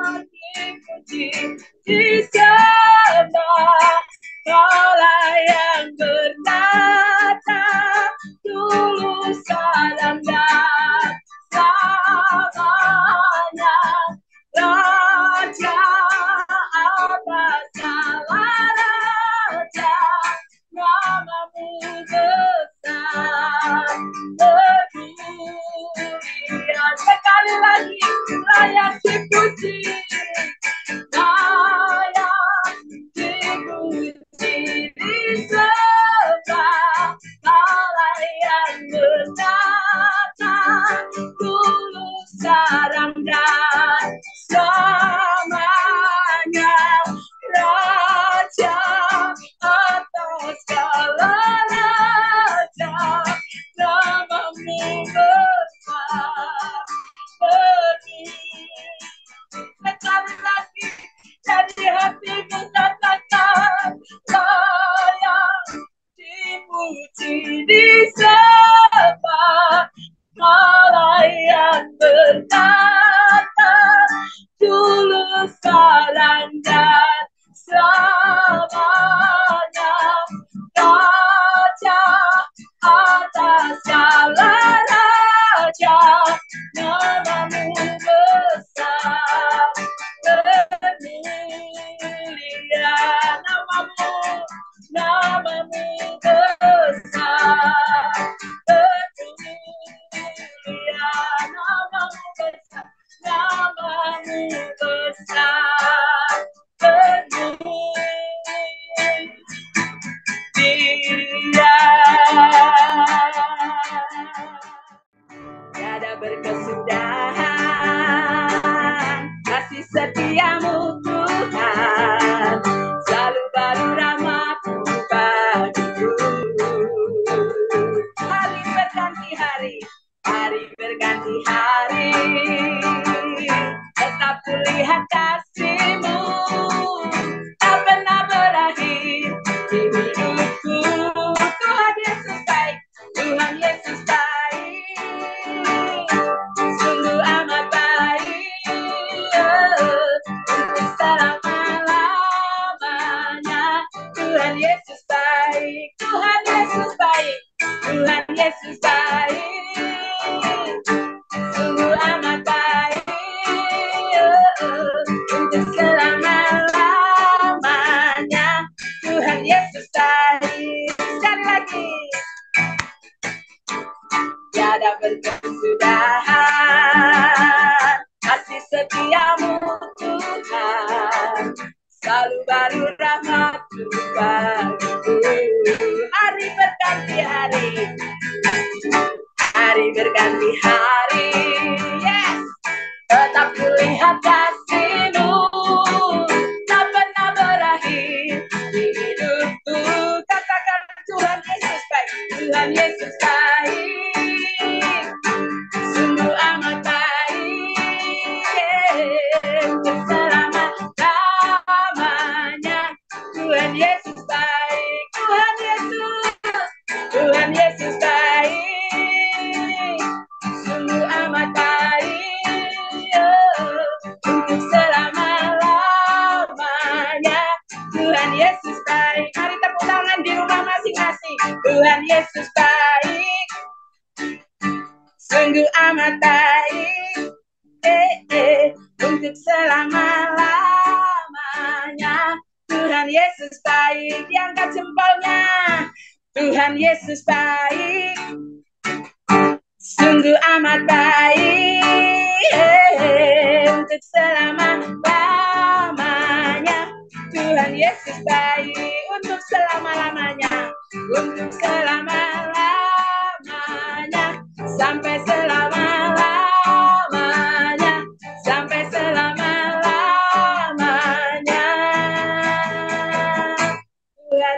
dipuji di sana kaulah yang berkata dulu salam dan Ai, c'est possible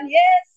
Yes,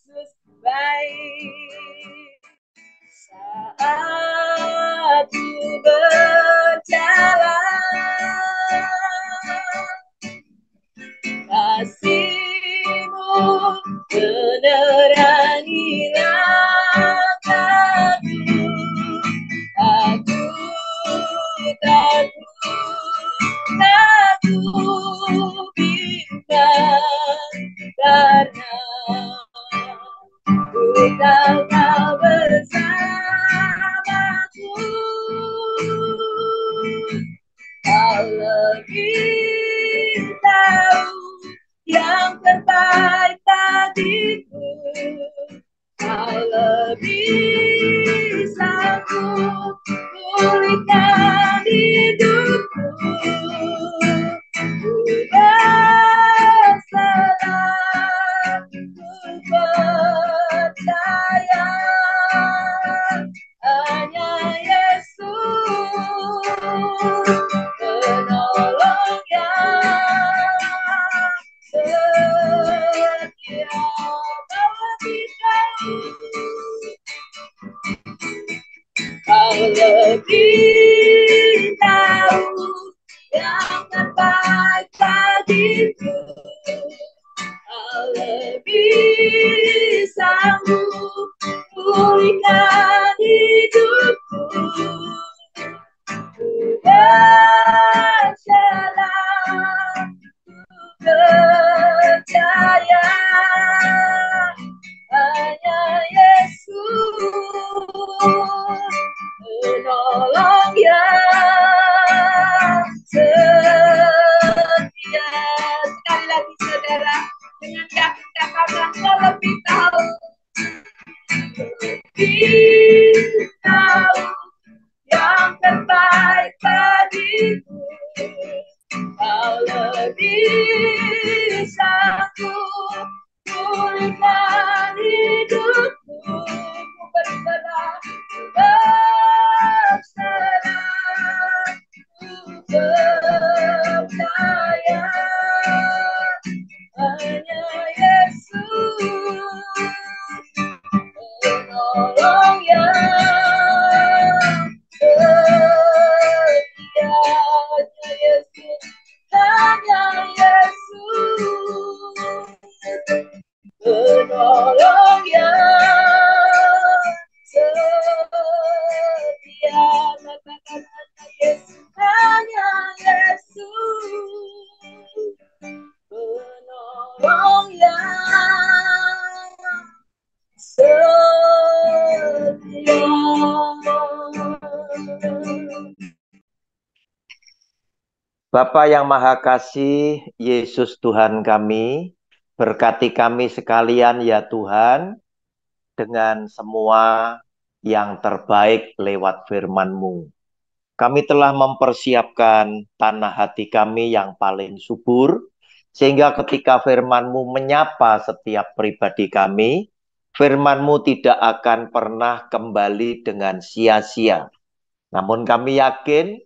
yang Maha Kasih, Yesus Tuhan kami, berkati kami sekalian ya Tuhan, dengan semua yang terbaik lewat firman-Mu. Kami telah mempersiapkan tanah hati kami yang paling subur, sehingga ketika firman-Mu menyapa setiap pribadi kami, firman-Mu tidak akan pernah kembali dengan sia-sia. Namun kami yakin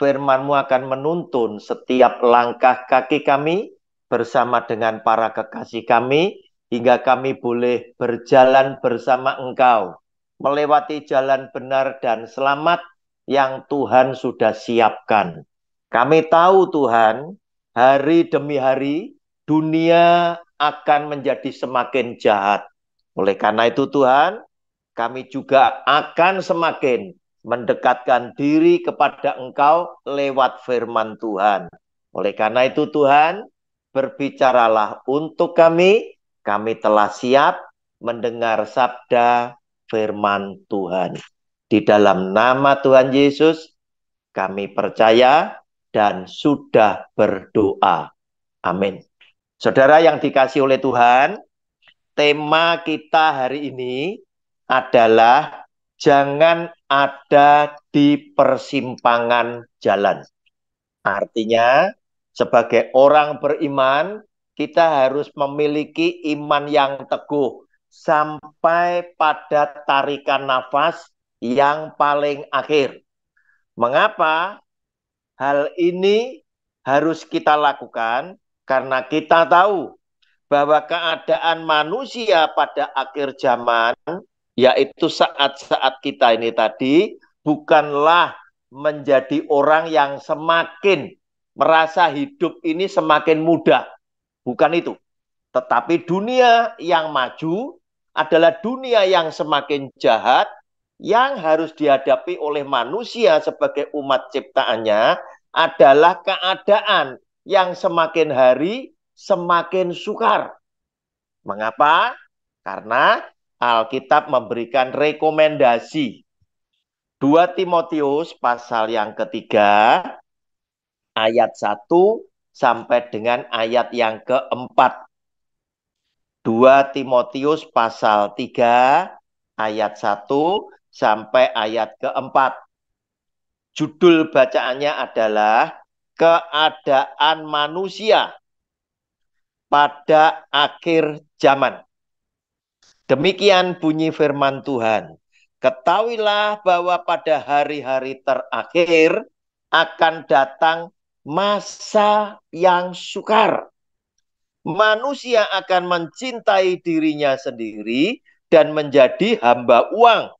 firmanmu akan menuntun setiap langkah kaki kami bersama dengan para kekasih kami hingga kami boleh berjalan bersama engkau melewati jalan benar dan selamat yang Tuhan sudah siapkan. Kami tahu Tuhan, hari demi hari dunia akan menjadi semakin jahat. Oleh karena itu Tuhan, kami juga akan semakin mendekatkan diri kepada Engkau lewat firman Tuhan. Oleh karena itu Tuhan, berbicaralah untuk kami, kami telah siap mendengar sabda firman Tuhan. Di dalam nama Tuhan Yesus, kami percaya dan sudah berdoa. Amin. Saudara yang dikasih oleh Tuhan, tema kita hari ini adalah jangan ada di persimpangan jalan. Artinya, sebagai orang beriman, kita harus memiliki iman yang teguh sampai pada tarikan nafas yang paling akhir. Mengapa hal ini harus kita lakukan? Karena kita tahu bahwa keadaan manusia pada akhir zaman yaitu saat-saat kita ini tadi bukanlah menjadi orang yang semakin merasa hidup ini semakin mudah. Bukan itu. Tetapi dunia yang maju adalah dunia yang semakin jahat yang harus dihadapi oleh manusia sebagai umat ciptaannya adalah keadaan yang semakin hari semakin sukar. Mengapa? Karena Alkitab memberikan rekomendasi. 2 Timotius pasal yang ketiga ayat 1 sampai dengan ayat yang keempat. 2 Timotius pasal 3 ayat 1 sampai ayat keempat. Judul bacaannya adalah keadaan manusia pada akhir zaman. Demikian bunyi firman Tuhan. Ketahuilah bahwa pada hari-hari terakhir akan datang masa yang sukar. Manusia akan mencintai dirinya sendiri dan menjadi hamba uang.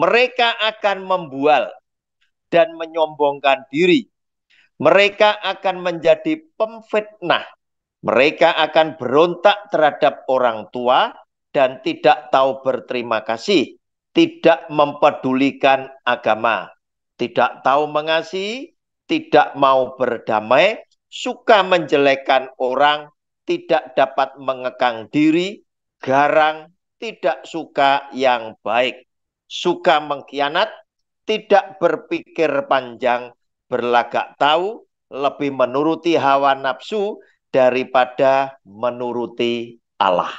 Mereka akan membual dan menyombongkan diri. Mereka akan menjadi pemfitnah. Mereka akan berontak terhadap orang tua dan tidak tahu berterima kasih, tidak mempedulikan agama, tidak tahu mengasihi, tidak mau berdamai, suka menjelekan orang, tidak dapat mengekang diri, garang, tidak suka yang baik, suka mengkhianat, tidak berpikir panjang, berlagak tahu, lebih menuruti hawa nafsu daripada menuruti Allah.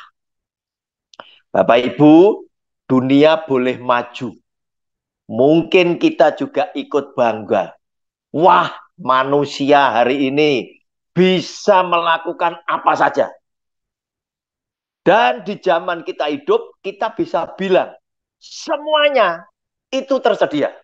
Bapak Ibu, dunia boleh maju. Mungkin kita juga ikut bangga. Wah, manusia hari ini bisa melakukan apa saja. Dan di zaman kita hidup, kita bisa bilang semuanya itu tersedia.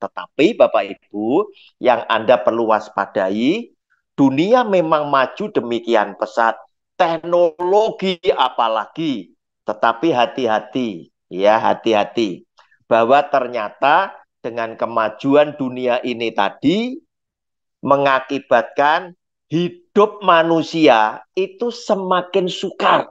Tetapi Bapak Ibu, yang Anda perlu waspadai, dunia memang maju demikian pesat. Teknologi apalagi tetapi hati-hati, ya hati-hati. Bahwa ternyata dengan kemajuan dunia ini tadi mengakibatkan hidup manusia itu semakin sukar.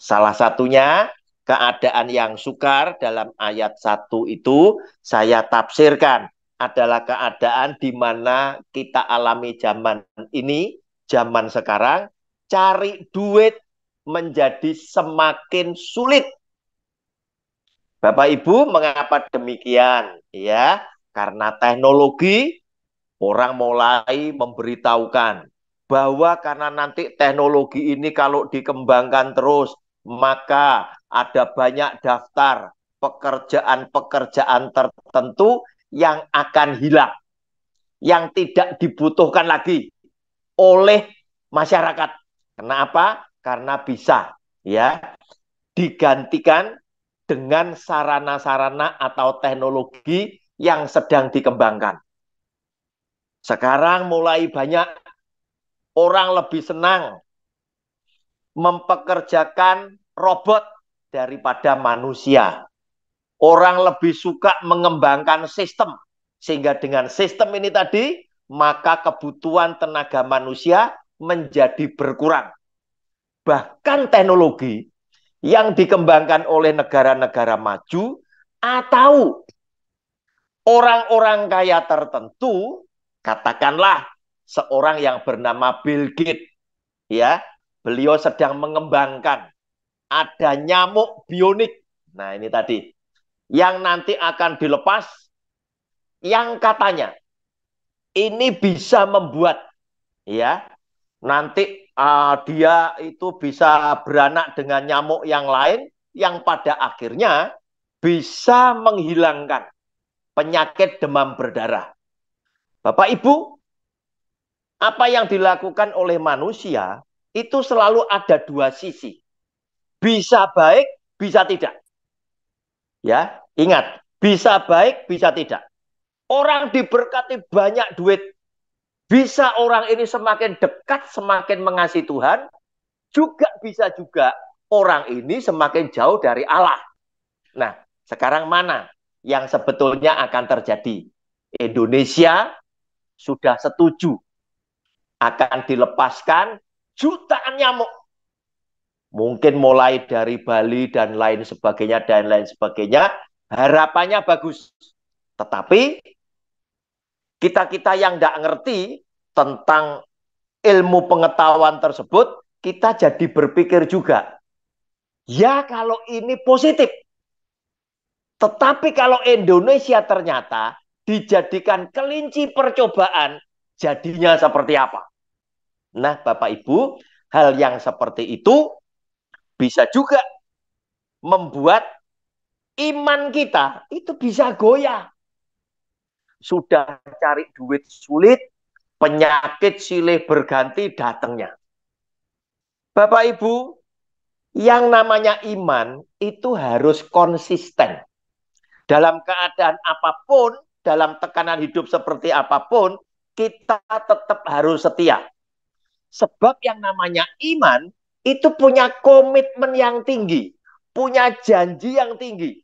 Salah satunya keadaan yang sukar dalam ayat 1 itu saya tafsirkan adalah keadaan di mana kita alami zaman ini, zaman sekarang, cari duit menjadi semakin sulit. Bapak Ibu, mengapa demikian? Ya, karena teknologi orang mulai memberitahukan bahwa karena nanti teknologi ini kalau dikembangkan terus, maka ada banyak daftar pekerjaan-pekerjaan tertentu yang akan hilang, yang tidak dibutuhkan lagi oleh masyarakat. Kenapa? karena bisa ya digantikan dengan sarana-sarana atau teknologi yang sedang dikembangkan. Sekarang mulai banyak orang lebih senang mempekerjakan robot daripada manusia. Orang lebih suka mengembangkan sistem sehingga dengan sistem ini tadi maka kebutuhan tenaga manusia menjadi berkurang bahkan teknologi yang dikembangkan oleh negara-negara maju atau orang-orang kaya tertentu, katakanlah seorang yang bernama Bill Gates, ya, beliau sedang mengembangkan ada nyamuk bionik. Nah, ini tadi yang nanti akan dilepas yang katanya ini bisa membuat ya Nanti uh, dia itu bisa beranak dengan nyamuk yang lain yang pada akhirnya bisa menghilangkan penyakit demam berdarah. Bapak Ibu, apa yang dilakukan oleh manusia itu selalu ada dua sisi. Bisa baik, bisa tidak. Ya, ingat, bisa baik, bisa tidak. Orang diberkati banyak duit, bisa orang ini semakin dekat, semakin mengasihi Tuhan, juga bisa juga orang ini semakin jauh dari Allah. Nah, sekarang mana yang sebetulnya akan terjadi? Indonesia sudah setuju akan dilepaskan jutaan nyamuk. Mungkin mulai dari Bali dan lain sebagainya dan lain sebagainya. Harapannya bagus. Tetapi kita-kita yang tidak ngerti tentang ilmu pengetahuan tersebut, kita jadi berpikir juga, ya kalau ini positif. Tetapi kalau Indonesia ternyata dijadikan kelinci percobaan, jadinya seperti apa? Nah, Bapak Ibu, hal yang seperti itu bisa juga membuat iman kita itu bisa goyah sudah cari duit sulit, penyakit silih berganti datangnya. Bapak Ibu, yang namanya iman itu harus konsisten. Dalam keadaan apapun, dalam tekanan hidup seperti apapun, kita tetap harus setia. Sebab yang namanya iman itu punya komitmen yang tinggi, punya janji yang tinggi.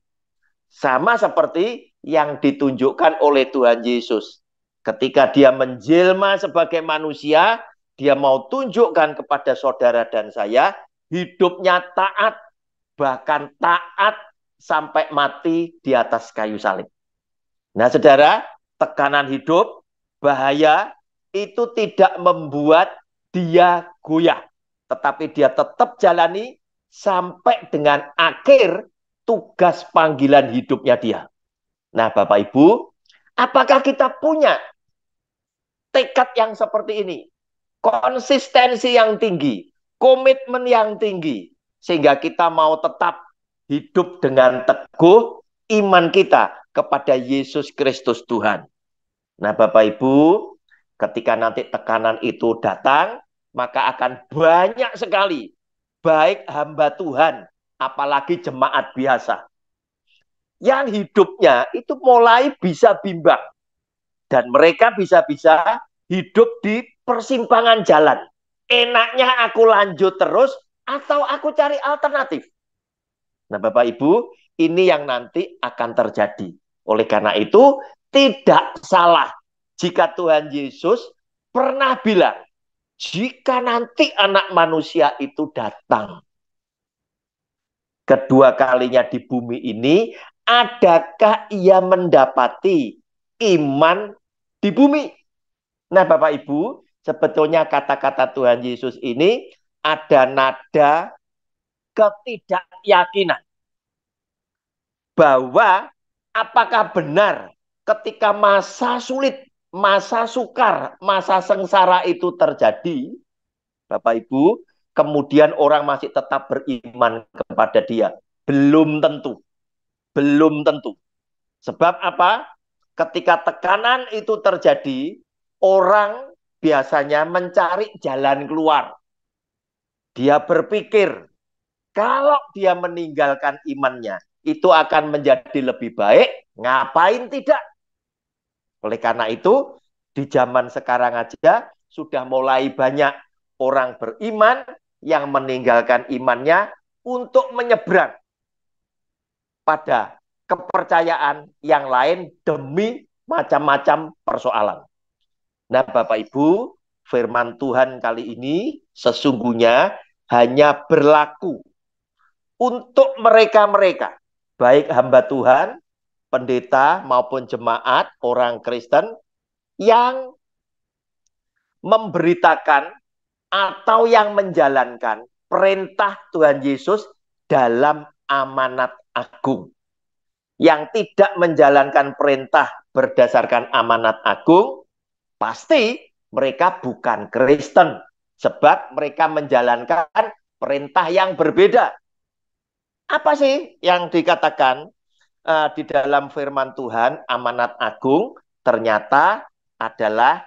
Sama seperti yang ditunjukkan oleh Tuhan Yesus. Ketika dia menjelma sebagai manusia, dia mau tunjukkan kepada saudara dan saya, hidupnya taat, bahkan taat sampai mati di atas kayu salib. Nah saudara, tekanan hidup, bahaya, itu tidak membuat dia goyah. Tetapi dia tetap jalani sampai dengan akhir tugas panggilan hidupnya dia. Nah, Bapak Ibu, apakah kita punya tekad yang seperti ini? Konsistensi yang tinggi, komitmen yang tinggi sehingga kita mau tetap hidup dengan teguh iman kita kepada Yesus Kristus Tuhan. Nah, Bapak Ibu, ketika nanti tekanan itu datang, maka akan banyak sekali baik hamba Tuhan apalagi jemaat biasa. Yang hidupnya itu mulai bisa bimbang. Dan mereka bisa-bisa hidup di persimpangan jalan. Enaknya aku lanjut terus atau aku cari alternatif. Nah Bapak Ibu, ini yang nanti akan terjadi. Oleh karena itu, tidak salah jika Tuhan Yesus pernah bilang, jika nanti anak manusia itu datang kedua kalinya di bumi ini, adakah ia mendapati iman di bumi? Nah, Bapak Ibu, sebetulnya kata-kata Tuhan Yesus ini ada nada ketidakyakinan bahwa apakah benar ketika masa sulit, masa sukar, masa sengsara itu terjadi, Bapak Ibu, kemudian orang masih tetap beriman kepada dia? Belum tentu. Belum tentu. Sebab apa? Ketika tekanan itu terjadi, orang biasanya mencari jalan keluar. Dia berpikir, kalau dia meninggalkan imannya, itu akan menjadi lebih baik, ngapain tidak? Oleh karena itu, di zaman sekarang aja sudah mulai banyak orang beriman yang meninggalkan imannya untuk menyeberang pada kepercayaan yang lain demi macam-macam persoalan. Nah, Bapak Ibu, firman Tuhan kali ini sesungguhnya hanya berlaku untuk mereka-mereka, baik hamba Tuhan, pendeta maupun jemaat orang Kristen yang memberitakan atau yang menjalankan perintah Tuhan Yesus dalam amanat agung. Yang tidak menjalankan perintah berdasarkan amanat agung, pasti mereka bukan Kristen. Sebab mereka menjalankan perintah yang berbeda. Apa sih yang dikatakan uh, di dalam firman Tuhan amanat agung ternyata adalah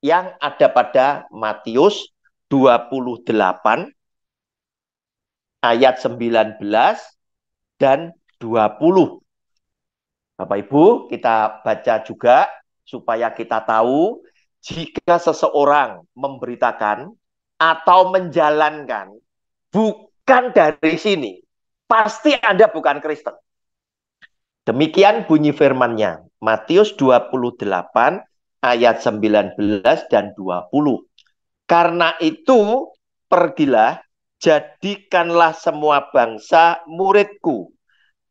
yang ada pada Matius 28 ayat 19 dan 20. Bapak Ibu, kita baca juga supaya kita tahu jika seseorang memberitakan atau menjalankan bukan dari sini, pasti Anda bukan Kristen. Demikian bunyi firmannya. Matius 28 ayat 19 dan 20. Karena itu pergilah, jadikanlah semua bangsa muridku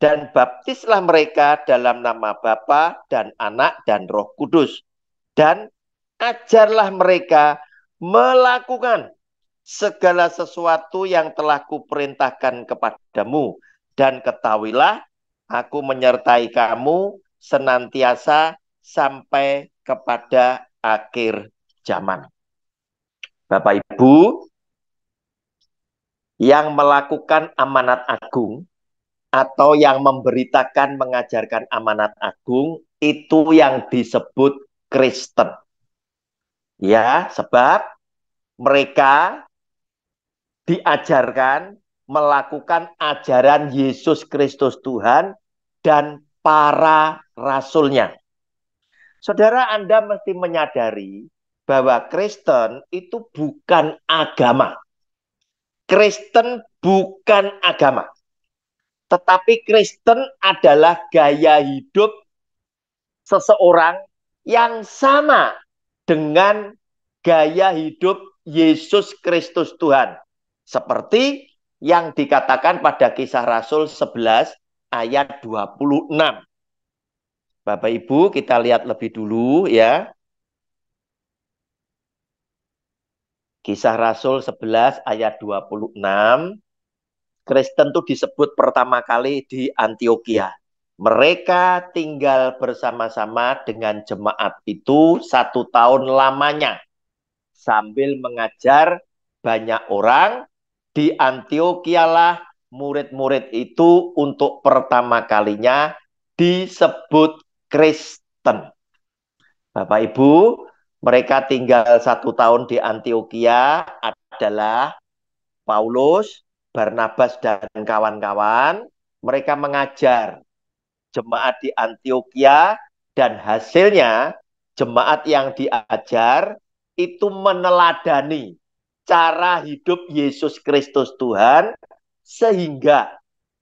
dan baptislah mereka dalam nama Bapa dan Anak dan Roh Kudus dan ajarlah mereka melakukan segala sesuatu yang telah kuperintahkan kepadamu dan ketahuilah aku menyertai kamu senantiasa sampai kepada akhir zaman. Bapak Ibu yang melakukan amanat agung atau yang memberitakan mengajarkan amanat agung itu yang disebut Kristen. Ya, sebab mereka diajarkan melakukan ajaran Yesus Kristus Tuhan dan para rasulnya. Saudara Anda mesti menyadari bahwa Kristen itu bukan agama. Kristen bukan agama. Tetapi Kristen adalah gaya hidup seseorang yang sama dengan gaya hidup Yesus Kristus Tuhan. Seperti yang dikatakan pada kisah Rasul 11 ayat 26. Bapak Ibu, kita lihat lebih dulu ya. Kisah Rasul 11 ayat 26. Kristen itu disebut pertama kali di Antioquia. Mereka tinggal bersama-sama dengan jemaat itu satu tahun lamanya. Sambil mengajar banyak orang, di Antioquia lah murid-murid itu untuk pertama kalinya disebut Kristen. Bapak Ibu, mereka tinggal satu tahun di Antioquia adalah Paulus, Barnabas, dan kawan-kawan. Mereka mengajar jemaat di Antioquia dan hasilnya jemaat yang diajar itu meneladani cara hidup Yesus Kristus Tuhan sehingga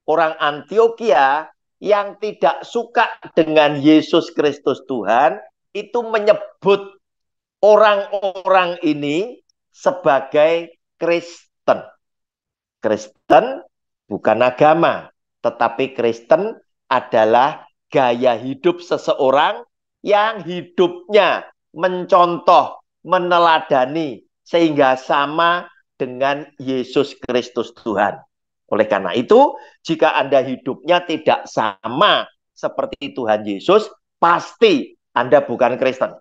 orang Antioquia yang tidak suka dengan Yesus Kristus Tuhan itu menyebut orang-orang ini sebagai Kristen. Kristen bukan agama, tetapi Kristen adalah gaya hidup seseorang yang hidupnya mencontoh, meneladani sehingga sama dengan Yesus Kristus Tuhan. Oleh karena itu, jika Anda hidupnya tidak sama seperti Tuhan Yesus, pasti Anda bukan Kristen.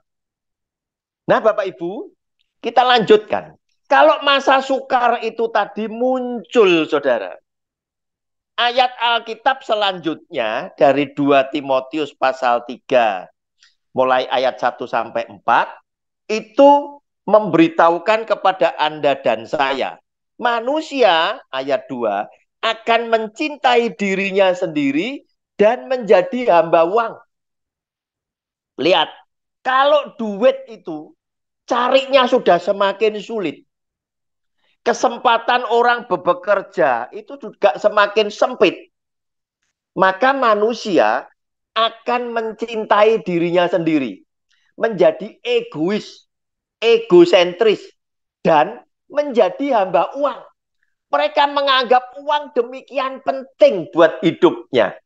Nah, Bapak Ibu, kita lanjutkan. Kalau masa sukar itu tadi muncul, Saudara. Ayat Alkitab selanjutnya dari 2 Timotius pasal 3 mulai ayat 1 sampai 4 itu memberitahukan kepada Anda dan saya manusia ayat 2 akan mencintai dirinya sendiri dan menjadi hamba uang. Lihat, kalau duit itu carinya sudah semakin sulit. Kesempatan orang bekerja itu juga semakin sempit. Maka manusia akan mencintai dirinya sendiri. Menjadi egois, egosentris, dan menjadi hamba uang. Mereka menganggap uang demikian penting buat hidupnya.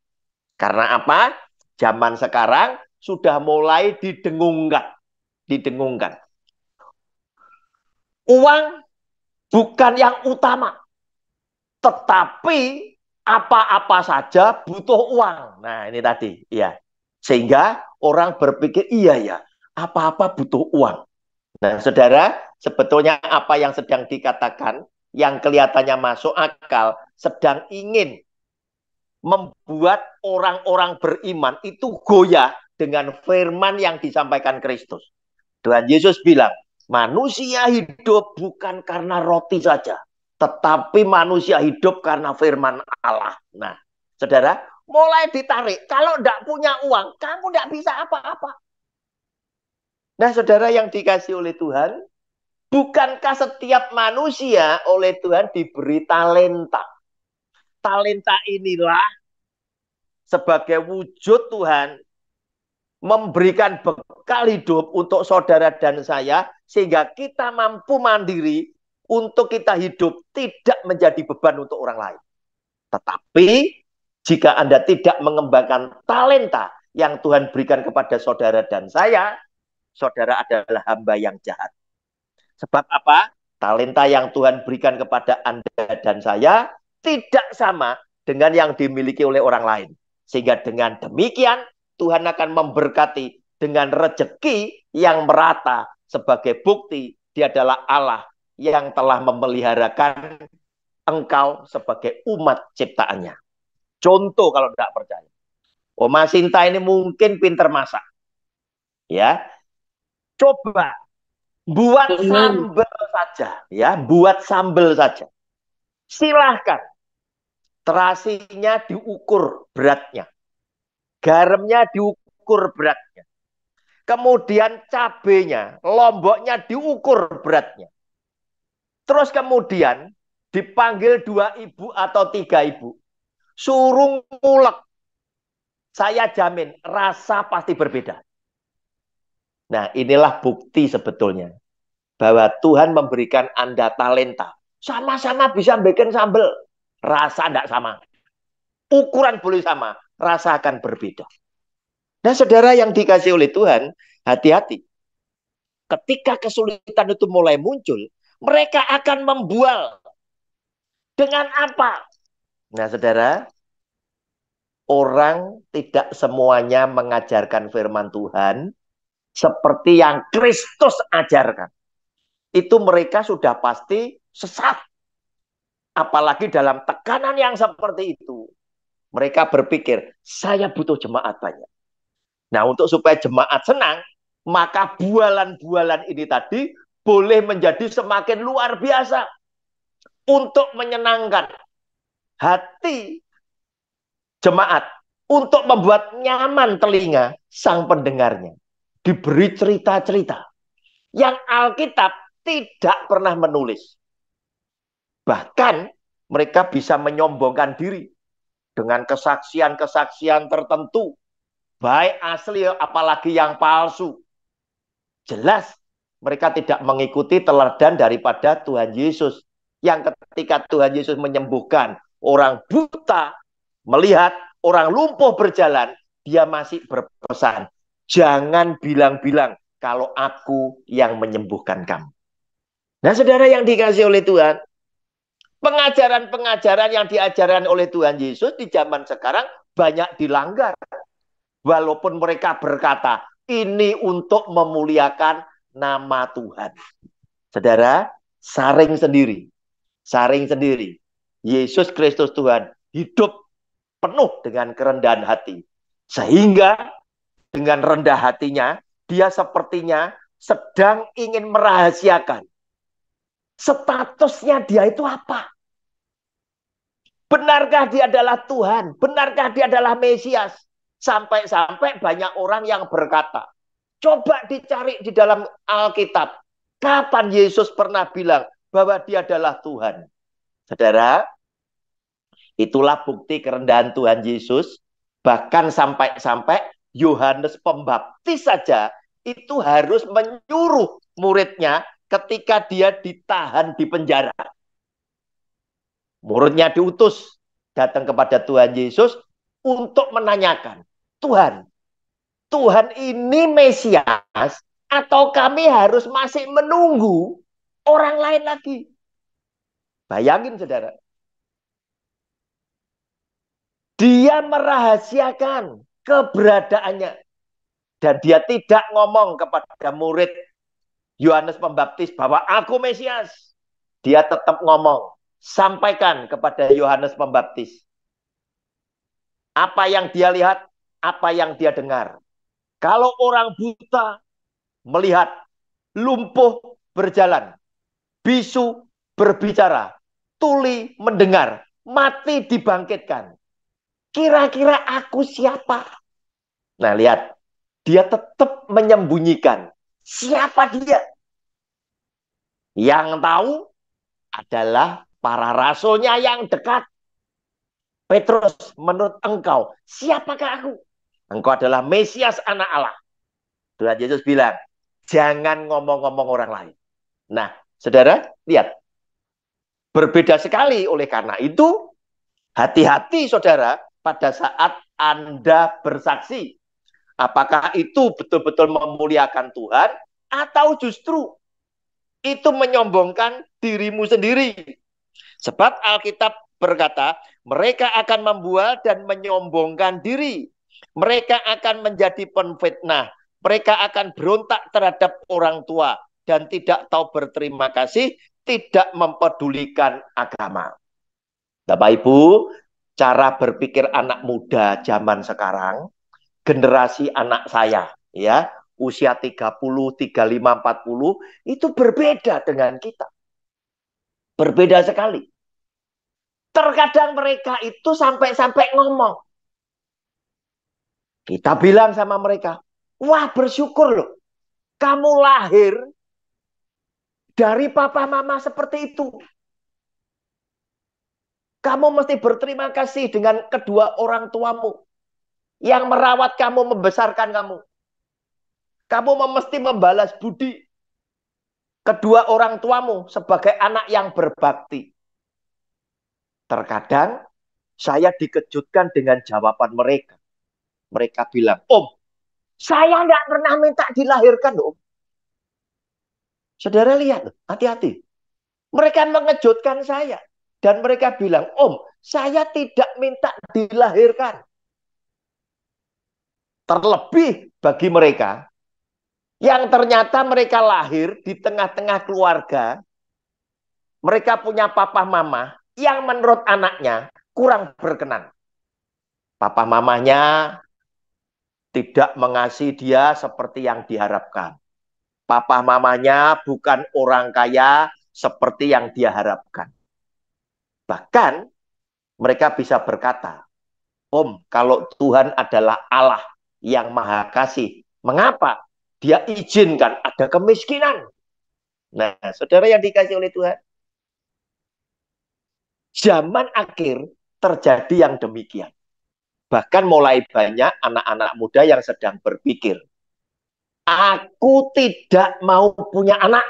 Karena apa? Zaman sekarang sudah mulai didengungkan. Didengungkan. Uang bukan yang utama. Tetapi apa-apa saja butuh uang. Nah, ini tadi, ya. Sehingga orang berpikir, iya ya, apa-apa butuh uang. Nah, Saudara, sebetulnya apa yang sedang dikatakan, yang kelihatannya masuk akal, sedang ingin membuat orang-orang beriman itu goyah dengan firman yang disampaikan Kristus. Tuhan Yesus bilang, manusia hidup bukan karena roti saja, tetapi manusia hidup karena firman Allah. Nah, saudara, mulai ditarik. Kalau tidak punya uang, kamu tidak bisa apa-apa. Nah, saudara yang dikasih oleh Tuhan, Bukankah setiap manusia oleh Tuhan diberi talenta? Talenta inilah sebagai wujud Tuhan memberikan bekal hidup untuk saudara dan saya sehingga kita mampu mandiri untuk kita hidup tidak menjadi beban untuk orang lain. Tetapi jika Anda tidak mengembangkan talenta yang Tuhan berikan kepada saudara dan saya, saudara adalah hamba yang jahat. Sebab apa? Talenta yang Tuhan berikan kepada Anda dan saya tidak sama dengan yang dimiliki oleh orang lain. Sehingga dengan demikian Tuhan akan memberkati dengan rejeki yang merata sebagai bukti dia adalah Allah yang telah memeliharakan engkau sebagai umat ciptaannya. Contoh kalau tidak percaya. Oma Sinta ini mungkin pinter masak. Ya. Coba buat sambel saja ya buat sambel saja silahkan terasinya diukur beratnya garamnya diukur beratnya kemudian cabenya lomboknya diukur beratnya terus kemudian dipanggil dua ibu atau tiga ibu suruh ngulek saya jamin rasa pasti berbeda Nah, inilah bukti sebetulnya bahwa Tuhan memberikan Anda talenta. Sama-sama bisa bikin sambel rasa tidak sama. Ukuran boleh sama, rasa akan berbeda. Nah saudara yang dikasih oleh Tuhan, hati-hati. Ketika kesulitan itu mulai muncul, mereka akan membual. Dengan apa? Nah saudara, orang tidak semuanya mengajarkan firman Tuhan seperti yang Kristus ajarkan itu mereka sudah pasti sesat. Apalagi dalam tekanan yang seperti itu. Mereka berpikir, saya butuh jemaat banyak. Nah, untuk supaya jemaat senang, maka bualan-bualan ini tadi boleh menjadi semakin luar biasa untuk menyenangkan hati jemaat, untuk membuat nyaman telinga sang pendengarnya. Diberi cerita-cerita yang Alkitab tidak pernah menulis. Bahkan mereka bisa menyombongkan diri dengan kesaksian-kesaksian tertentu, baik asli apalagi yang palsu. Jelas mereka tidak mengikuti teladan daripada Tuhan Yesus. Yang ketika Tuhan Yesus menyembuhkan orang buta, melihat orang lumpuh berjalan, dia masih berpesan, jangan bilang-bilang kalau aku yang menyembuhkan kamu. Nah saudara yang dikasih oleh Tuhan, pengajaran-pengajaran yang diajarkan oleh Tuhan Yesus di zaman sekarang banyak dilanggar. Walaupun mereka berkata, ini untuk memuliakan nama Tuhan. Saudara, saring sendiri. Saring sendiri. Yesus Kristus Tuhan hidup penuh dengan kerendahan hati. Sehingga dengan rendah hatinya, dia sepertinya sedang ingin merahasiakan Statusnya dia itu apa? Benarkah dia adalah Tuhan? Benarkah dia adalah Mesias? Sampai-sampai banyak orang yang berkata, coba dicari di dalam Alkitab, kapan Yesus pernah bilang bahwa dia adalah Tuhan? Saudara, itulah bukti kerendahan Tuhan Yesus. Bahkan sampai-sampai Yohanes Pembaptis saja itu harus menyuruh muridnya ketika dia ditahan di penjara. Muridnya diutus datang kepada Tuhan Yesus untuk menanyakan, Tuhan, Tuhan ini Mesias atau kami harus masih menunggu orang lain lagi? Bayangin saudara. Dia merahasiakan keberadaannya. Dan dia tidak ngomong kepada murid Yohanes Pembaptis bahwa aku Mesias. Dia tetap ngomong, sampaikan kepada Yohanes Pembaptis. Apa yang dia lihat, apa yang dia dengar. Kalau orang buta melihat, lumpuh berjalan, bisu berbicara, tuli mendengar, mati dibangkitkan. Kira-kira aku siapa? Nah, lihat. Dia tetap menyembunyikan siapa dia. Yang tahu adalah para rasulnya yang dekat. Petrus, menurut engkau, siapakah aku? Engkau adalah Mesias anak Allah. Tuhan Yesus bilang, jangan ngomong-ngomong orang lain. Nah, saudara, lihat. Berbeda sekali oleh karena itu, hati-hati saudara pada saat Anda bersaksi. Apakah itu betul-betul memuliakan Tuhan atau justru itu menyombongkan dirimu sendiri. Sebab Alkitab berkata, mereka akan membuat dan menyombongkan diri. Mereka akan menjadi penfitnah. Mereka akan berontak terhadap orang tua dan tidak tahu berterima kasih, tidak mempedulikan agama. Bapak Ibu, cara berpikir anak muda zaman sekarang, generasi anak saya, ya, usia 30, 35, 40 itu berbeda dengan kita. Berbeda sekali. Terkadang mereka itu sampai-sampai ngomong. Kita bilang sama mereka, wah bersyukur loh. Kamu lahir dari papa mama seperti itu. Kamu mesti berterima kasih dengan kedua orang tuamu yang merawat kamu, membesarkan kamu. Kamu mesti membalas budi kedua orang tuamu sebagai anak yang berbakti. Terkadang saya dikejutkan dengan jawaban mereka. Mereka bilang, Om, saya tidak pernah minta dilahirkan, Om. Saudara lihat, hati-hati. Mereka mengejutkan saya. Dan mereka bilang, Om, saya tidak minta dilahirkan. Terlebih bagi mereka, yang ternyata mereka lahir di tengah-tengah keluarga, mereka punya papa mama yang menurut anaknya kurang berkenan. Papa mamanya tidak mengasihi dia seperti yang diharapkan. Papa mamanya bukan orang kaya seperti yang dia harapkan. Bahkan mereka bisa berkata, Om, kalau Tuhan adalah Allah yang maha kasih, mengapa dia izinkan ada kemiskinan. Nah, saudara yang dikasih oleh Tuhan. Zaman akhir terjadi yang demikian. Bahkan mulai banyak anak-anak muda yang sedang berpikir. Aku tidak mau punya anak.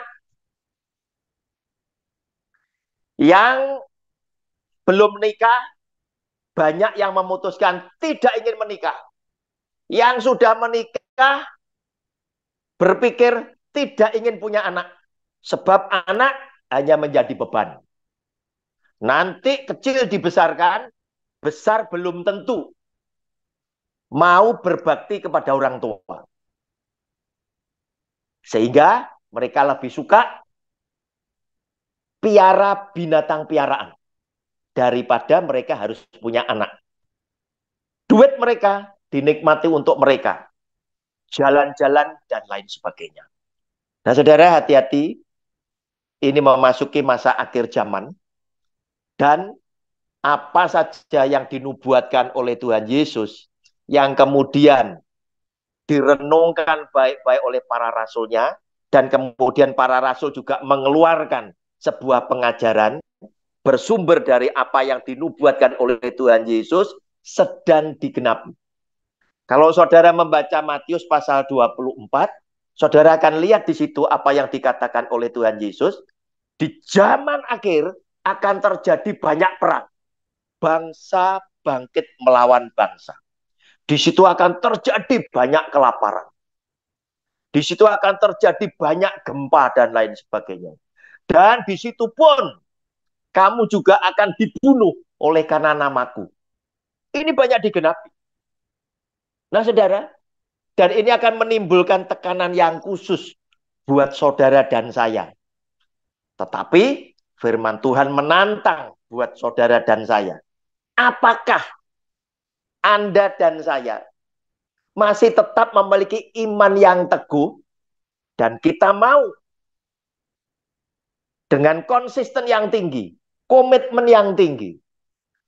Yang belum menikah, banyak yang memutuskan tidak ingin menikah. Yang sudah menikah, berpikir tidak ingin punya anak. Sebab anak hanya menjadi beban. Nanti kecil dibesarkan, besar belum tentu mau berbakti kepada orang tua. Sehingga mereka lebih suka piara binatang piaraan daripada mereka harus punya anak. Duit mereka dinikmati untuk mereka jalan-jalan, dan lain sebagainya. Nah saudara hati-hati, ini memasuki masa akhir zaman, dan apa saja yang dinubuatkan oleh Tuhan Yesus, yang kemudian direnungkan baik-baik oleh para rasulnya, dan kemudian para rasul juga mengeluarkan sebuah pengajaran bersumber dari apa yang dinubuatkan oleh Tuhan Yesus sedang digenapi. Kalau saudara membaca Matius pasal 24, saudara akan lihat di situ apa yang dikatakan oleh Tuhan Yesus. Di zaman akhir akan terjadi banyak perang. Bangsa bangkit melawan bangsa. Di situ akan terjadi banyak kelaparan. Di situ akan terjadi banyak gempa dan lain sebagainya. Dan di situ pun kamu juga akan dibunuh oleh karena namaku. Ini banyak digenapi. Nah saudara, dan ini akan menimbulkan tekanan yang khusus buat saudara dan saya. Tetapi firman Tuhan menantang buat saudara dan saya. Apakah Anda dan saya masih tetap memiliki iman yang teguh dan kita mau dengan konsisten yang tinggi, komitmen yang tinggi,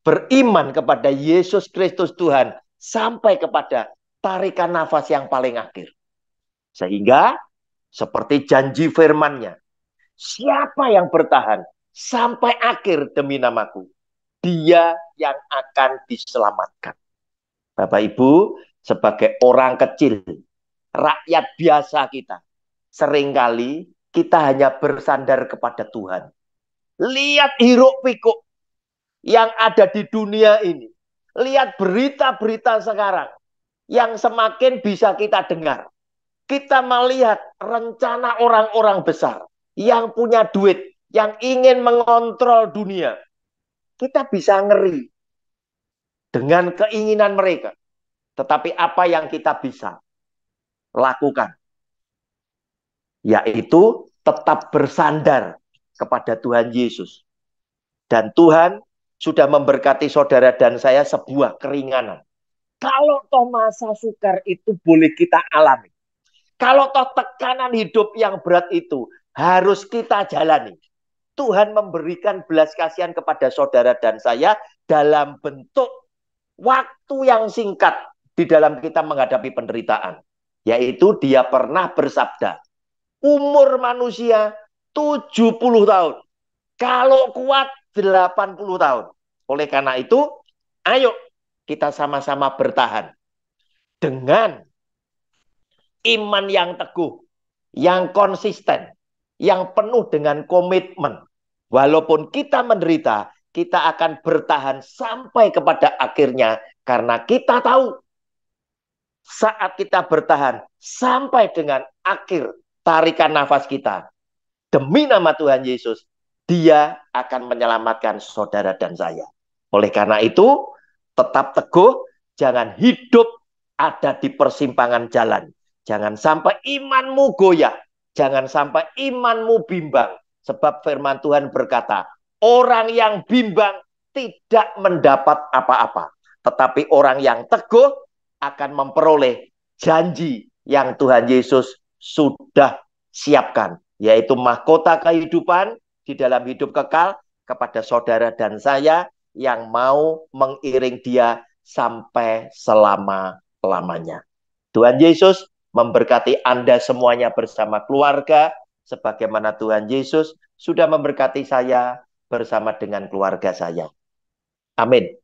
beriman kepada Yesus Kristus Tuhan sampai kepada tarikan nafas yang paling akhir. Sehingga seperti janji firmannya, siapa yang bertahan sampai akhir demi namaku, dia yang akan diselamatkan. Bapak Ibu, sebagai orang kecil, rakyat biasa kita, seringkali kita hanya bersandar kepada Tuhan. Lihat hiruk pikuk yang ada di dunia ini. Lihat berita-berita sekarang yang semakin bisa kita dengar. Kita melihat rencana orang-orang besar yang punya duit, yang ingin mengontrol dunia. Kita bisa ngeri dengan keinginan mereka. Tetapi apa yang kita bisa lakukan? Yaitu tetap bersandar kepada Tuhan Yesus. Dan Tuhan sudah memberkati saudara dan saya sebuah keringanan. Kalau toh masa sukar itu boleh kita alami. Kalau toh tekanan hidup yang berat itu harus kita jalani. Tuhan memberikan belas kasihan kepada saudara dan saya dalam bentuk waktu yang singkat di dalam kita menghadapi penderitaan. Yaitu dia pernah bersabda, umur manusia 70 tahun. Kalau kuat 80 tahun. Oleh karena itu, ayo kita sama-sama bertahan dengan iman yang teguh, yang konsisten, yang penuh dengan komitmen. Walaupun kita menderita, kita akan bertahan sampai kepada akhirnya karena kita tahu saat kita bertahan sampai dengan akhir tarikan nafas kita. Demi nama Tuhan Yesus, dia akan menyelamatkan saudara dan saya. Oleh karena itu, tetap teguh, jangan hidup ada di persimpangan jalan. Jangan sampai imanmu goyah, jangan sampai imanmu bimbang. Sebab firman Tuhan berkata, orang yang bimbang tidak mendapat apa-apa. Tetapi orang yang teguh akan memperoleh janji yang Tuhan Yesus sudah siapkan. Yaitu mahkota kehidupan di dalam hidup kekal kepada saudara dan saya yang mau mengiring dia sampai selama-lamanya. Tuhan Yesus memberkati Anda semuanya bersama keluarga, sebagaimana Tuhan Yesus sudah memberkati saya bersama dengan keluarga saya. Amin.